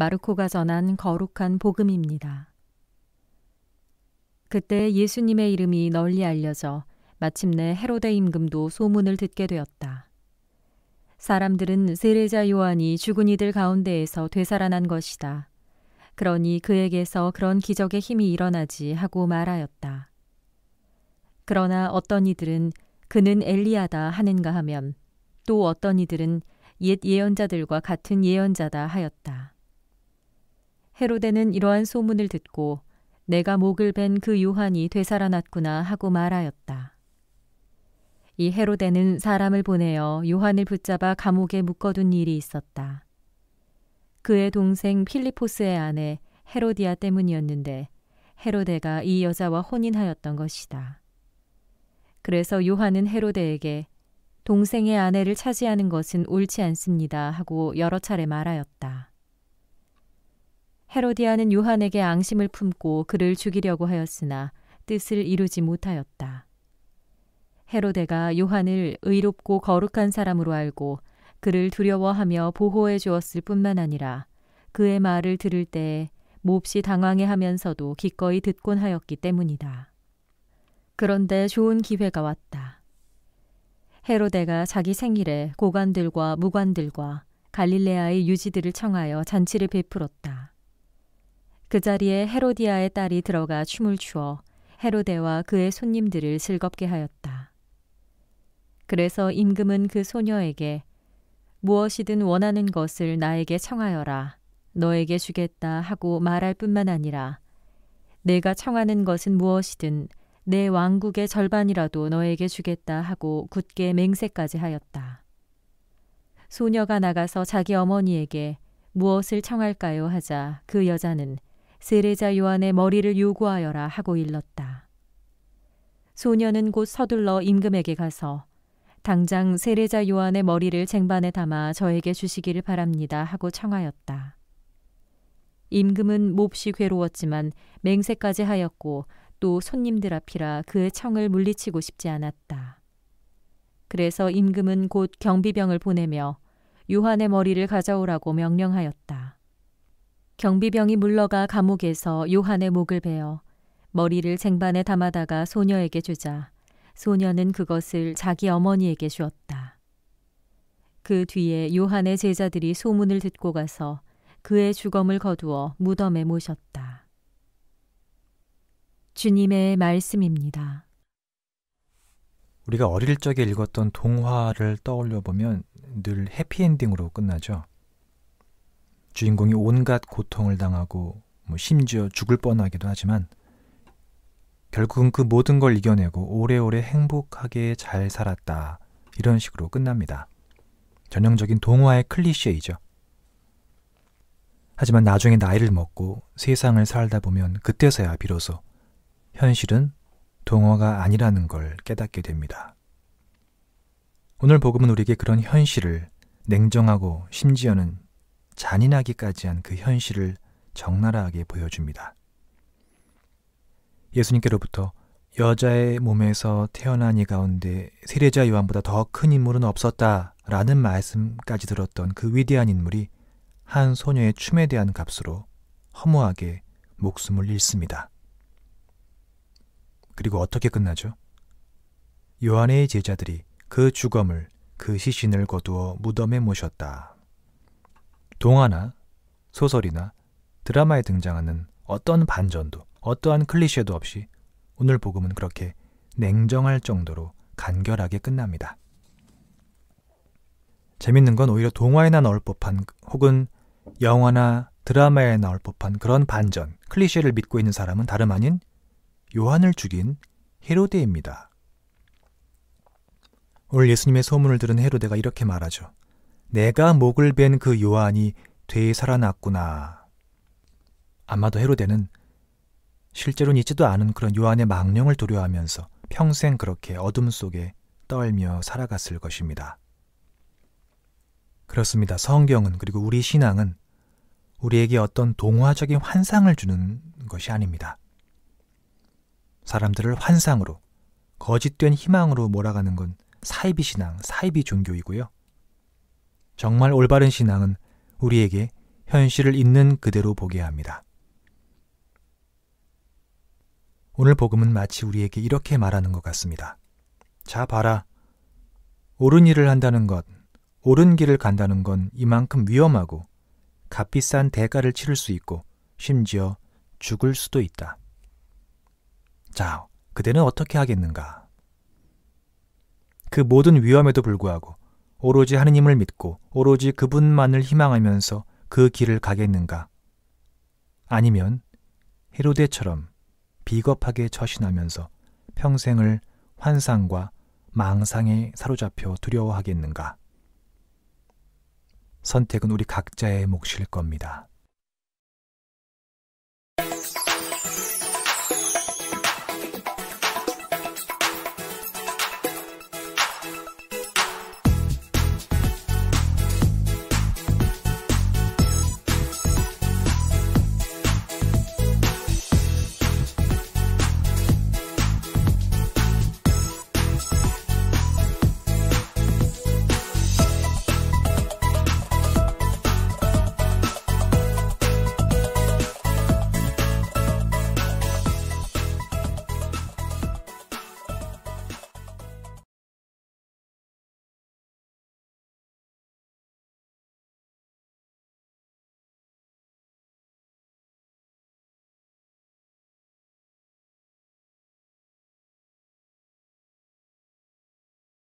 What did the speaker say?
마르코가 전한 거룩한 복음입니다. 그때 예수님의 이름이 널리 알려져 마침내 헤로데 임금도 소문을 듣게 되었다. 사람들은 세례자 요한이 죽은 이들 가운데에서 되살아난 것이다. 그러니 그에게서 그런 기적의 힘이 일어나지 하고 말하였다. 그러나 어떤 이들은 그는 엘리야다 하는가 하면 또 어떤 이들은 옛 예언자들과 같은 예언자다 하였다. 헤로데는 이러한 소문을 듣고 내가 목을 벤 그 요한이 되살아났구나 하고 말하였다. 이 헤로데는 사람을 보내어 요한을 붙잡아 감옥에 묶어둔 일이 있었다. 그의 동생 필리포스의 아내 헤로디아 때문이었는데 헤로데가 이 여자와 혼인하였던 것이다. 그래서 요한은 헤로데에게 동생의 아내를 차지하는 것은 옳지 않습니다 하고 여러 차례 말하였다. 헤로디아는 요한에게 앙심을 품고 그를 죽이려고 하였으나 뜻을 이루지 못하였다. 헤로데가 요한을 의롭고 거룩한 사람으로 알고 그를 두려워하며 보호해 주었을 뿐만 아니라 그의 말을 들을 때에 몹시 당황해 하면서도 기꺼이 듣곤 하였기 때문이다. 그런데 좋은 기회가 왔다. 헤로데가 자기 생일에 고관들과 무관들과 갈릴레아의 유지들을 청하여 잔치를 베풀었다. 그 자리에 헤로디아의 딸이 들어가 춤을 추어 헤로데와 그의 손님들을 즐겁게 하였다. 그래서 임금은 그 소녀에게 무엇이든 원하는 것을 나에게 청하여라. 너에게 주겠다 하고 말할 뿐만 아니라 내가 청하는 것은 무엇이든 내 왕국의 절반이라도 너에게 주겠다 하고 굳게 맹세까지 하였다. 소녀가 나가서 자기 어머니에게 무엇을 청할까요 하자 그 여자는 세례자 요한의 머리를 요구하여라 하고 일렀다. 소녀는 곧 서둘러 임금에게 가서 당장 세례자 요한의 머리를 쟁반에 담아 저에게 주시기를 바랍니다 하고 청하였다. 임금은 몹시 괴로웠지만 맹세까지 하였고 또 손님들 앞이라 그의 청을 물리치고 싶지 않았다. 그래서 임금은 곧 경비병을 보내며 요한의 머리를 가져오라고 명령하였다. 경비병이 물러가 감옥에서 요한의 목을 베어 머리를 쟁반에 담아다가 소녀에게 주자 소녀는 그것을 자기 어머니에게 주었다. 그 뒤에 요한의 제자들이 소문을 듣고 가서 그의 주검을 거두어 무덤에 모셨다. 주님의 말씀입니다. 우리가 어릴 적에 읽었던 동화를 떠올려 보면 늘 해피엔딩으로 끝나죠. 주인공이 온갖 고통을 당하고 뭐 심지어 죽을 뻔하기도 하지만 결국은 그 모든 걸 이겨내고 오래오래 행복하게 잘 살았다. 이런 식으로 끝납니다. 전형적인 동화의 클리셰이죠. 하지만 나중에 나이를 먹고 세상을 살다 보면 그때서야 비로소 현실은 동화가 아니라는 걸 깨닫게 됩니다. 오늘 복음은 우리에게 그런 현실을 냉정하고 심지어는 잔인하기까지 한 그 현실을 적나라하게 보여줍니다. 예수님께로부터 여자의 몸에서 태어난 이 가운데 세례자 요한보다 더 큰 인물은 없었다 라는 말씀까지 들었던 그 위대한 인물이 한 소녀의 춤에 대한 값으로 허무하게 목숨을 잃습니다. 그리고 어떻게 끝나죠? 요한의 제자들이 그 주검을 그 시신을 거두어 무덤에 모셨다. 동화나 소설이나 드라마에 등장하는 어떤 반전도 어떠한 클리셰도 없이 오늘 복음은 그렇게 냉정할 정도로 간결하게 끝납니다. 재밌는 건 오히려 동화에나 나올 법한 혹은 영화나 드라마에 나올 법한 그런 반전, 클리셰를 믿고 있는 사람은 다름 아닌 요한을 죽인 헤로데입니다. 오늘 예수님의 소문을 들은 헤로데가 이렇게 말하죠. 내가 목을 벤 그 요한이 되살아났구나. 아마도 헤로데는 실제로는 있지도 않은 그런 요한의 망령을 두려워하면서 평생 그렇게 어둠 속에 떨며 살아갔을 것입니다. 그렇습니다. 성경은 그리고 우리 신앙은 우리에게 어떤 동화적인 환상을 주는 것이 아닙니다. 사람들을 환상으로, 거짓된 희망으로 몰아가는 건 사이비 신앙, 사이비 종교이고요. 정말 올바른 신앙은 우리에게 현실을 있는 그대로 보게 합니다. 오늘 복음은 마치 우리에게 이렇게 말하는 것 같습니다. 자, 봐라. 옳은 일을 한다는 것, 옳은 길을 간다는 건 이만큼 위험하고 값비싼 대가를 치를 수 있고 심지어 죽을 수도 있다. 자, 그대는 어떻게 하겠는가? 그 모든 위험에도 불구하고 오로지 하느님을 믿고 오로지 그분만을 희망하면서 그 길을 가겠는가? 아니면 헤로데처럼 비겁하게 처신하면서 평생을 환상과 망상에 사로잡혀 두려워하겠는가? 선택은 우리 각자의 몫일 겁니다.